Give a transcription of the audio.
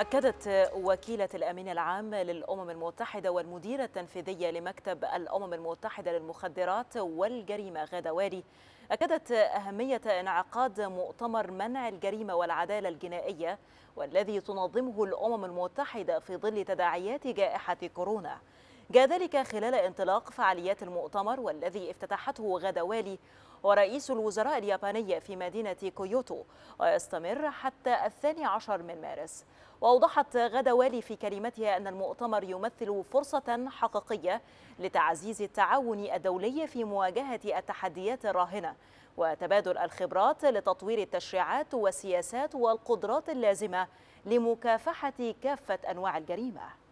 أكدت وكيلة الأمين العام للأمم المتحدة والمديرة التنفيذية لمكتب الأمم المتحدة للمخدرات والجريمة غادة وادي أكدت أهمية انعقاد مؤتمر منع الجريمة والعدالة الجنائية والذي تنظمه الأمم المتحدة في ظل تداعيات جائحة كورونا جاء ذلك خلال انطلاق فعاليات المؤتمر والذي افتتحته غادة والي ورئيس الوزراء الياباني في مدينة كيوتو ويستمر حتى الثاني عشر من مارس وأوضحت غدا والي في كلمتها أن المؤتمر يمثل فرصة حقيقية لتعزيز التعاون الدولي في مواجهة التحديات الراهنة وتبادل الخبرات لتطوير التشريعات والسياسات والقدرات اللازمة لمكافحة كافة أنواع الجريمة